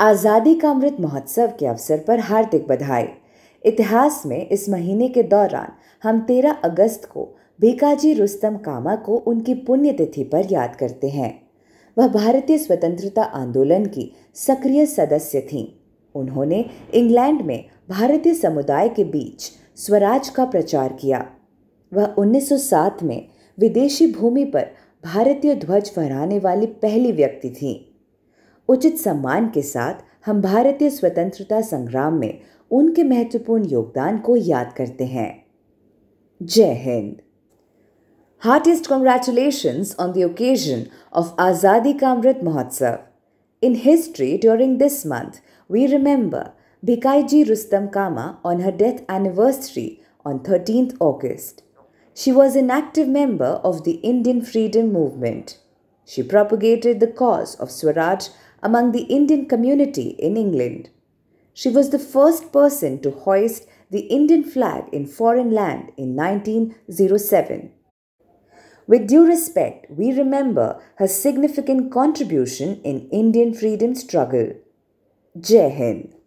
आज़ादी का अमृत महोत्सव के अवसर पर हार्दिक बधाई इतिहास में इस महीने के दौरान हम 13 अगस्त को भीकाजी रुस्तम कामा को उनकी पुण्यतिथि पर याद करते हैं वह भारतीय स्वतंत्रता आंदोलन की सक्रिय सदस्य थीं उन्होंने इंग्लैंड में भारतीय समुदाय के बीच स्वराज का प्रचार किया वह 1907 में विदेशी भूमि पर भारतीय ध्वज फहराने वाली पहली व्यक्ति थीं उचित सम्मान के साथ हम भारतीय स्वतंत्रता संग्राम में उनके महत्वपूर्ण योगदान को याद करते हैं Jai Hind heartiest congratulations on the occasion of Azadi Ka Amrit Mahotsav in history during this month we remember Bhikaiji Rustom Cama on her death anniversary on thirteen August she was an active member of the Indian freedom movement she propagated the cause of Swaraj among the Indian community in England. She was the first person to hoist the Indian flag in foreign land in 1907. With due respect, we remember her significant contribution in Indian freedom struggle. Jai Hind.